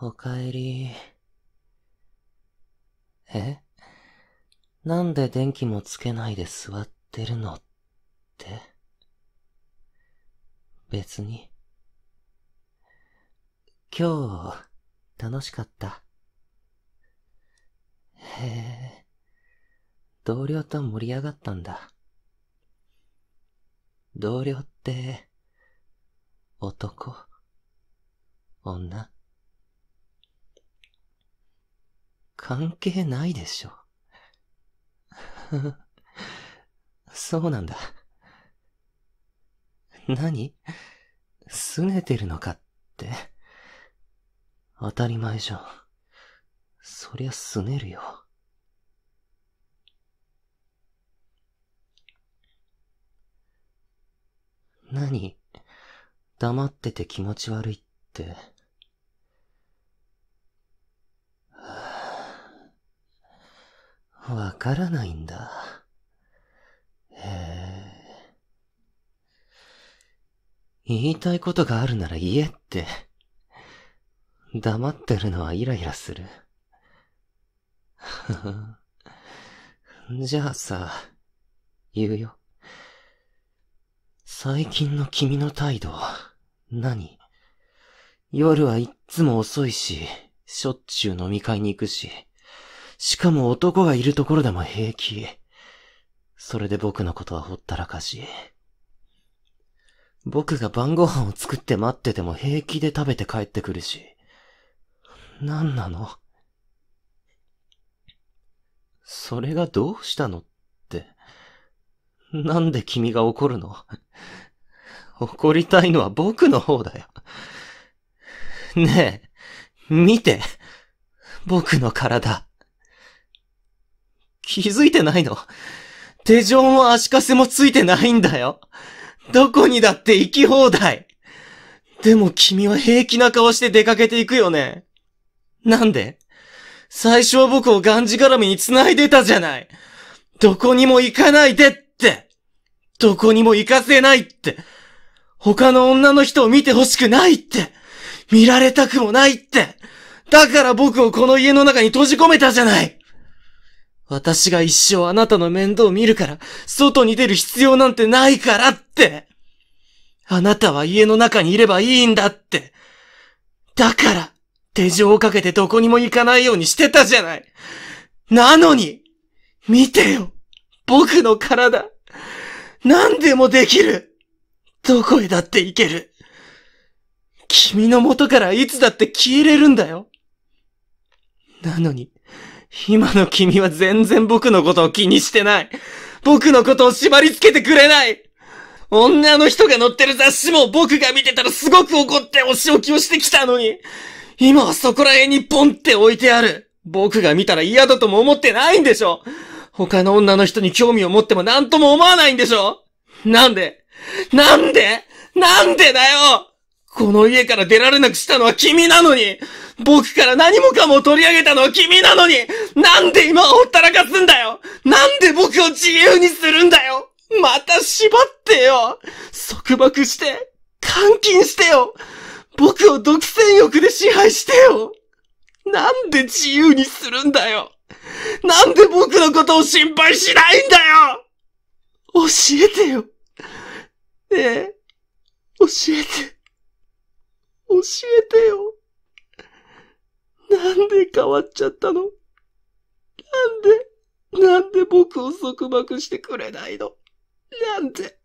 おかえり。えなんで電気もつけないで座ってるのって別に。今日、楽しかった。へえ、同僚と盛り上がったんだ。同僚って、男、女関係ないでしょ。そうなんだ。何拗ねてるのかって。当たり前じゃん。そりゃ拗ねるよ。何黙ってて気持ち悪いって。わからないんだ。へえ。言いたいことがあるなら言えって。黙ってるのはイライラする。じゃあさ、言うよ。最近の君の態度、何夜はいっつも遅いし、しょっちゅう飲み会に行くし。しかも男がいるところでも平気。それで僕のことはほったらかし。僕が晩ご飯を作って待ってても平気で食べて帰ってくるし。何なのそれがどうしたのって。なんで君が怒るの怒りたいのは僕の方だよ。ねえ、見て。僕の体。気づいてないの手錠も足かせもついてないんだよ。どこにだって行き放題。でも君は平気な顔して出かけていくよね。なんで最初は僕をがんじがらみに繋いでたじゃない。どこにも行かないでって。どこにも行かせないって。他の女の人を見て欲しくないって。見られたくもないって。だから僕をこの家の中に閉じ込めたじゃない。私が一生あなたの面倒を見るから、外に出る必要なんてないからってあなたは家の中にいればいいんだってだから手錠をかけてどこにも行かないようにしてたじゃないなのに見てよ僕の体何でもできるどこへだって行ける君の元からいつだって消えれるんだよなのに、今の君は全然僕のことを気にしてない。僕のことを縛り付けてくれない。女の人が載ってる雑誌も僕が見てたらすごく怒ってお仕置きをしてきたのに。今はそこら辺にポンって置いてある。僕が見たら嫌だとも思ってないんでしょ他の女の人に興味を持っても何とも思わないんでしょなんでなんでなんでだよこの家から出られなくしたのは君なのに僕から何もかも取り上げたのは君なのになんで今ほったらかすんだよなんで僕を自由にするんだよまた縛ってよ束縛して、監禁してよ僕を独占欲で支配してよなんで自由にするんだよなんで僕のことを心配しないんだよ教えてよ。ねえ、教えて。教えてよ。なんで変わっちゃったのなんで、なんで僕を束縛してくれないのなんで、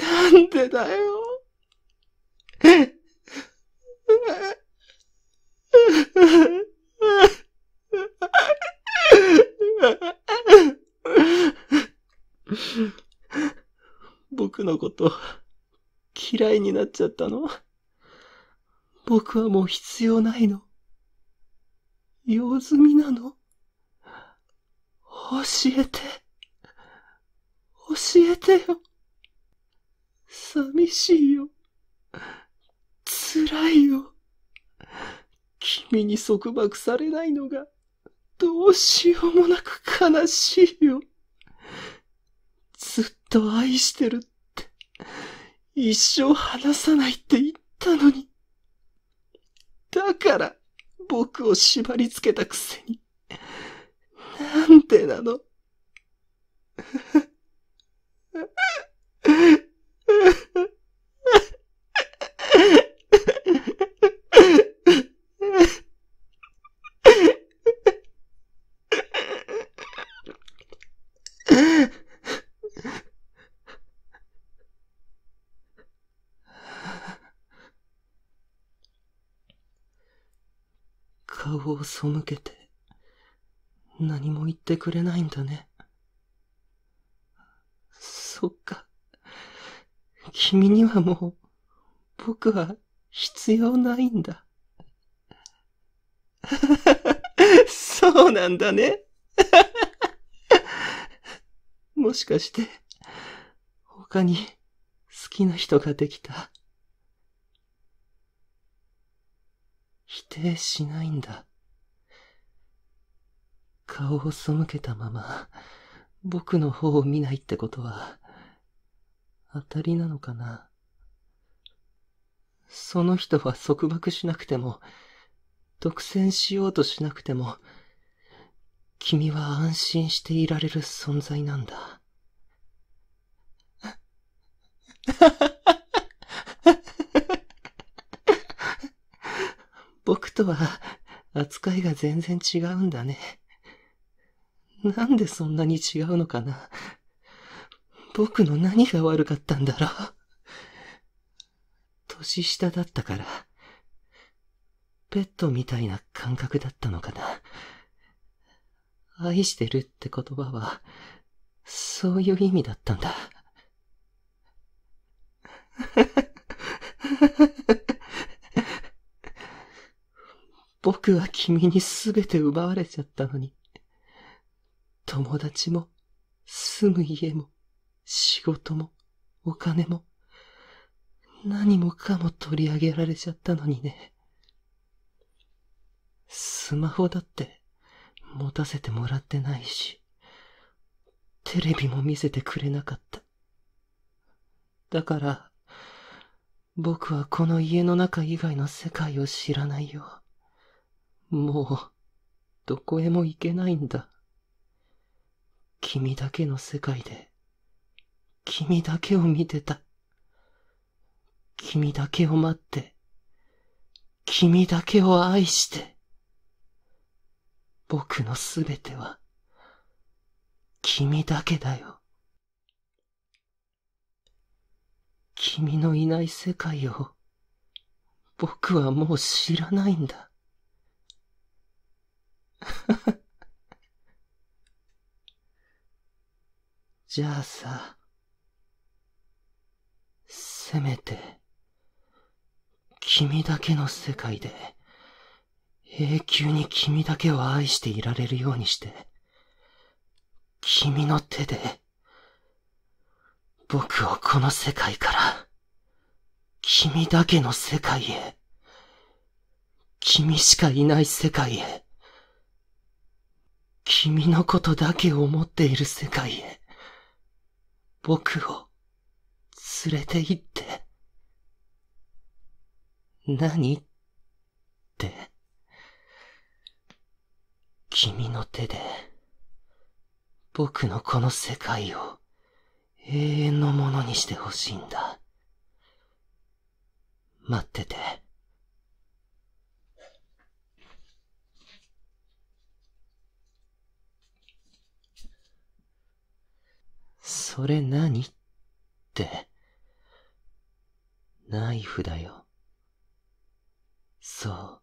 なんでだよ。僕のこと嫌いになっちゃったの僕はもう必要ないの。用済みなの教えて。教えてよ。寂しいよ。辛いよ。君に束縛されないのが、どうしようもなく悲しいよ。ずっと愛してるって、一生話さないって言ったのに。だから、僕を縛り付けたくせに。なんてなのを背けて、何も言ってくれないんだね。そっか。君にはもう、僕は必要ないんだ。そうなんだね。もしかして、他に好きな人ができた。否定しないんだ。顔を背けたまま、僕の方を見ないってことは、当たりなのかな。その人は束縛しなくても、独占しようとしなくても、君は安心していられる存在なんだ。僕とは扱いが全然違うんだね。なんでそんなに違うのかな。僕の何が悪かったんだろう。年下だったから、ペットみたいな感覚だったのかな。愛してるって言葉は、そういう意味だったんだ。僕は君に全て奪われちゃったのに。友達も、住む家も、仕事も、お金も、何もかも取り上げられちゃったのにね。スマホだって持たせてもらってないし、テレビも見せてくれなかった。だから、僕はこの家の中以外の世界を知らないよ。もう、どこへも行けないんだ。君だけの世界で、君だけを見てた。君だけを待って、君だけを愛して。僕のすべては、君だけだよ。君のいない世界を、僕はもう知らないんだ。じゃあさ、せめて、君だけの世界で、永久に君だけを愛していられるようにして、君の手で、僕をこの世界から、君だけの世界へ、君しかいない世界へ、君のことだけを思っている世界へ、僕を連れて行って。何って。君の手で、僕のこの世界を永遠のものにしてほしいんだ。待ってて。それ何って。ナイフだよ。そう。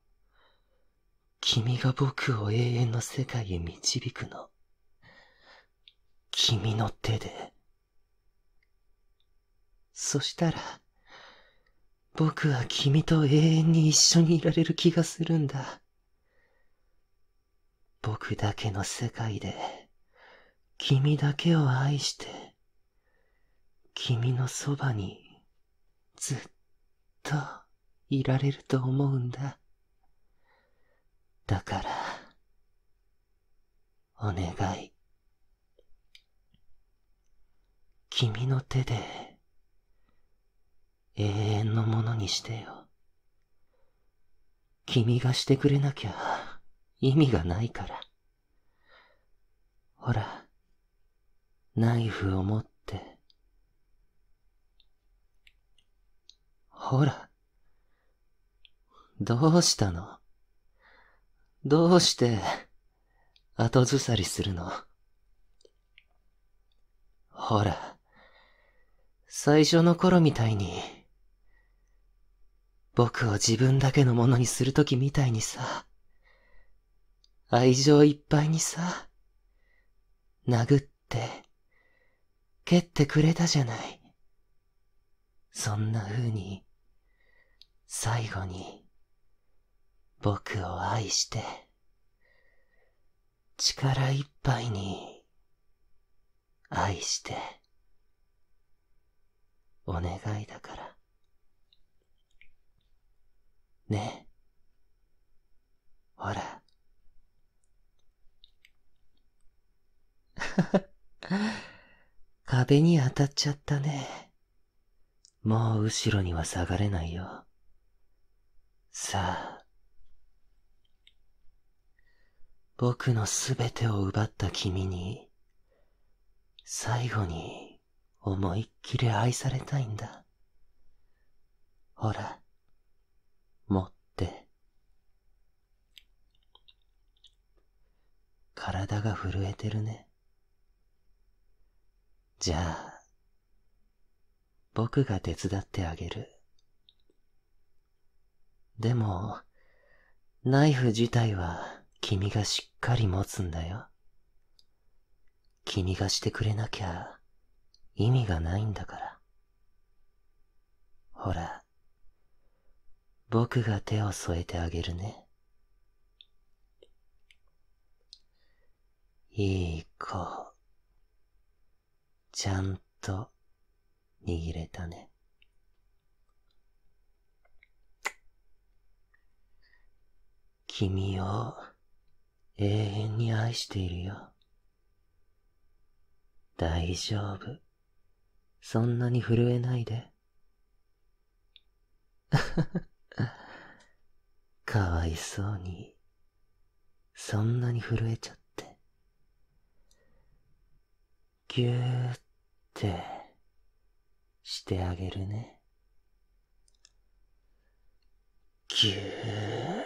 君が僕を永遠の世界へ導くの。君の手で。そしたら、僕は君と永遠に一緒にいられる気がするんだ。僕だけの世界で。君だけを愛して、君のそばにずっといられると思うんだ。だから、お願い。君の手で永遠のものにしてよ。君がしてくれなきゃ意味がないから。ほら、ナイフを持って。ほら。どうしたのどうして、後ずさりするのほら。最初の頃みたいに、僕を自分だけのものにするときみたいにさ、愛情いっぱいにさ、殴って、蹴ってくれたじゃない。そんな風に、最後に、僕を愛して、力いっぱいに、愛して、お願いだから。ねほら。壁に当たっちゃったね。もう後ろには下がれないよ。さあ。僕のすべてを奪った君に、最後に思いっきり愛されたいんだ。ほら、持って。体が震えてるね。じゃあ、僕が手伝ってあげる。でも、ナイフ自体は君がしっかり持つんだよ。君がしてくれなきゃ意味がないんだから。ほら、僕が手を添えてあげるね。いい子。ちゃんと握れたね。君を永遠に愛しているよ。大丈夫。そんなに震えないで。かわいそうに、そんなに震えちゃって。ぎゅーって、してあげるね。ぎゅー。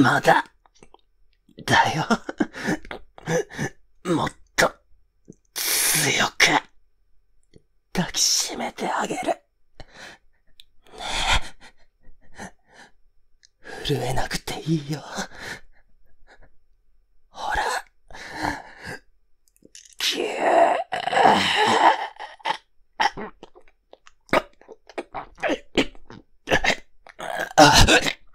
まだ。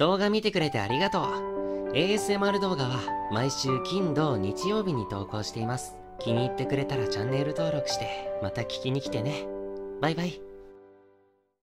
動画見てくれてありがとう。ASMR 動画は毎週金土日曜日に投稿しています。気に入ってくれたらチャンネル登録して、また聞きに来てね。バイバイ。